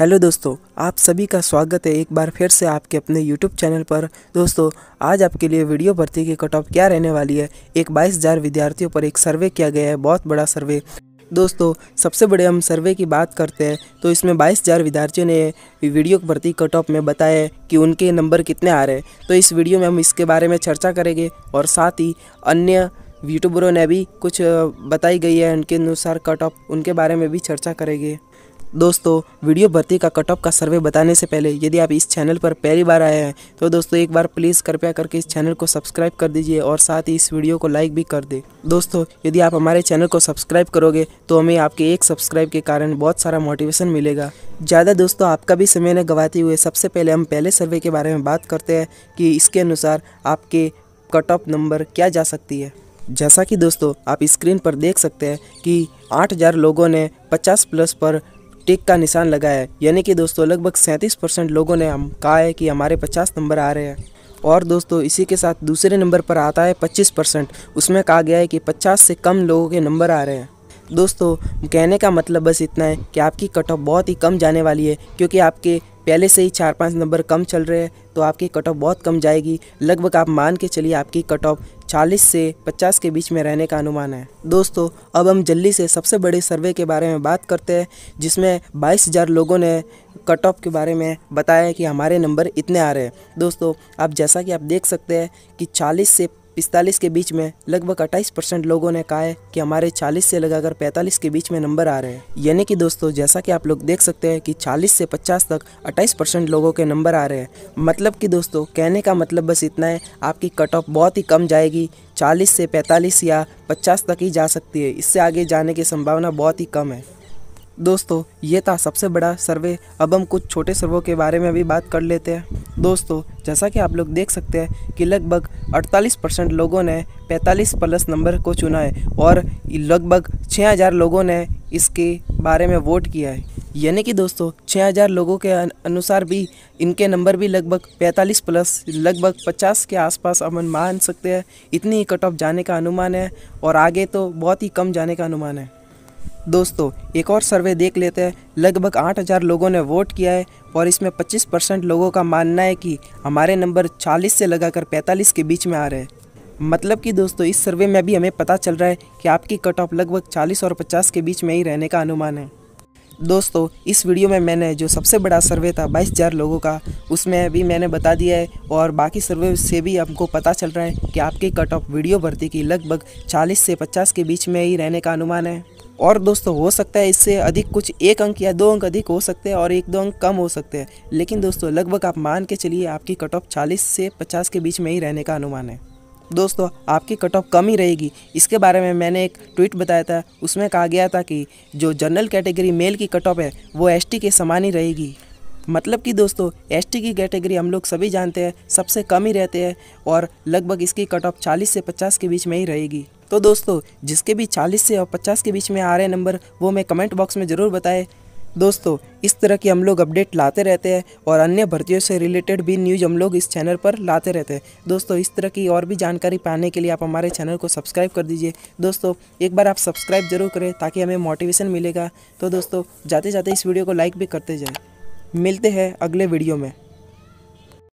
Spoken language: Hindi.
हेलो दोस्तों आप सभी का स्वागत है एक बार फिर से आपके अपने यूट्यूब चैनल पर दोस्तों आज आपके लिए वीडियो भर्ती की कट ऑफ क्या रहने वाली है एक बाईस हज़ार विद्यार्थियों पर एक सर्वे किया गया है बहुत बड़ा सर्वे दोस्तों सबसे बड़े हम सर्वे की बात करते हैं तो इसमें बाईस हज़ार विद्यार्थियों ने वीडियो भर्ती कट ऑफ में बताया कि उनके नंबर कितने आ रहे हैं तो इस वीडियो में हम इसके बारे में चर्चा करेंगे और साथ ही अन्य यूट्यूबरों ने भी कुछ बताई गई है उनके अनुसार कट ऑफ उनके बारे में भी चर्चा करेंगे दोस्तों वीडियो भर्ती का कटऑफ का सर्वे बताने से पहले यदि आप इस चैनल पर पहली बार आए हैं तो दोस्तों एक बार प्लीज़ कृपया करके इस चैनल को सब्सक्राइब कर दीजिए और साथ ही इस वीडियो को लाइक भी कर दे दोस्तों यदि आप हमारे चैनल को सब्सक्राइब करोगे तो हमें आपके एक सब्सक्राइब के कारण बहुत सारा मोटिवेशन मिलेगा ज़्यादा दोस्तों आपका भी समय न गंवाते हुए सबसे पहले हम पहले सर्वे के बारे में बात करते हैं कि इसके अनुसार आपके कट ऑफ नंबर क्या जा सकती है जैसा कि दोस्तों आप स्क्रीन पर देख सकते हैं कि 8000 लोगों ने 50 प्लस पर टिक का निशान लगा है यानी कि दोस्तों लगभग सैंतीस परसेंट लोगों ने हम कहा है कि हमारे पचास नंबर आ रहे हैं और दोस्तों इसी के साथ दूसरे नंबर पर आता है पच्चीस परसेंट उसमें कहा गया है कि पचास से कम लोगों के नंबर आ रहे हैं दोस्तों कहने का मतलब बस इतना है कि आपकी कट ऑफ बहुत ही कम जाने वाली है क्योंकि आपके पहले से ही चार पाँच नंबर कम चल रहे हैं तो आपकी कट ऑफ बहुत कम जाएगी लगभग आप मान के चलिए आपकी कट ऑफ 40 से 50 के बीच में रहने का अनुमान है दोस्तों अब हम जल्दी से सबसे बड़े सर्वे के बारे में बात करते हैं जिसमें 22,000 लोगों ने कट ऑफ के बारे में बताया कि हमारे नंबर इतने आ रहे हैं दोस्तों आप जैसा कि आप देख सकते हैं कि 40 से पिस्तालीस के बीच में लगभग अट्ठाईस परसेंट लोगों ने कहा है कि हमारे चालीस से लगाकर पैंतालीस के बीच में नंबर आ रहे हैं यानी कि दोस्तों जैसा कि आप लोग देख सकते हैं कि चालीस से पचास तक अट्ठाईस परसेंट लोगों के नंबर आ रहे हैं मतलब कि दोस्तों कहने का मतलब बस इतना है आपकी कट ऑफ बहुत ही कम जाएगी चालीस से पैंतालीस या पचास तक ही जा सकती है इससे आगे जाने की संभावना बहुत ही कम है दोस्तों ये था सबसे बड़ा सर्वे अब हम कुछ छोटे सर्वों के बारे में भी बात कर लेते हैं दोस्तों जैसा कि आप लोग देख सकते हैं कि लगभग 48 परसेंट लोगों ने 45 प्लस नंबर को चुना है और लगभग 6000 लोगों ने इसके बारे में वोट किया है यानी कि दोस्तों 6000 लोगों के अनुसार भी इनके नंबर भी लगभग 45 प्लस लगभग 50 के आसपास अपन मान सकते हैं इतनी ही कट ऑफ जाने का अनुमान है और आगे तो बहुत ही कम जाने का अनुमान है दोस्तों एक और सर्वे देख लेते हैं लगभग 8000 लोगों ने वोट किया है और इसमें 25 परसेंट लोगों का मानना है कि हमारे नंबर 40 से लगाकर 45 के बीच में आ रहे हैं मतलब कि दोस्तों इस सर्वे में भी हमें पता चल रहा है कि आपकी कट ऑफ लगभग 40 और 50 के बीच में ही रहने का अनुमान है दोस्तों इस वीडियो में मैंने जो सबसे बड़ा सर्वे था बाईस हज़ार लोगों का उसमें भी मैंने बता दिया है और बाकी सर्वे से भी हमको पता चल रहा है कि आपकी कट ऑफ वीडियो भर्ती की लगभग 40 से 50 के बीच में ही रहने का अनुमान है और दोस्तों हो सकता है इससे अधिक कुछ एक अंक या दो अंक अधिक हो सकते हैं और एक दो अंक कम हो सकते हैं लेकिन दोस्तों लगभग आप मान के चलिए आपकी कट ऑफ चालीस से पचास के बीच में ही रहने का अनुमान है दोस्तों आपकी कट ऑफ कम ही रहेगी इसके बारे में मैंने एक ट्वीट बताया था उसमें कहा गया था कि जो जनरल कैटेगरी मेल की कट ऑफ है वो एस के समान ही रहेगी मतलब कि दोस्तों एस की कैटेगरी हम लोग सभी जानते हैं सबसे कम ही रहते हैं और लगभग इसकी कट ऑफ 40 से 50 के बीच में ही रहेगी तो दोस्तों जिसके भी चालीस से और पचास के बीच में आ रहे नंबर वो हमें कमेंट बॉक्स में ज़रूर बताएं दोस्तों इस तरह की हम लोग अपडेट लाते रहते हैं और अन्य भर्तियों से रिलेटेड भी न्यूज हम लोग इस चैनल पर लाते रहते हैं दोस्तों इस तरह की और भी जानकारी पाने के लिए आप हमारे चैनल को सब्सक्राइब कर दीजिए दोस्तों एक बार आप सब्सक्राइब जरूर करें ताकि हमें मोटिवेशन मिलेगा तो दोस्तों जाते जाते इस वीडियो को लाइक भी करते जाएँ मिलते हैं अगले वीडियो में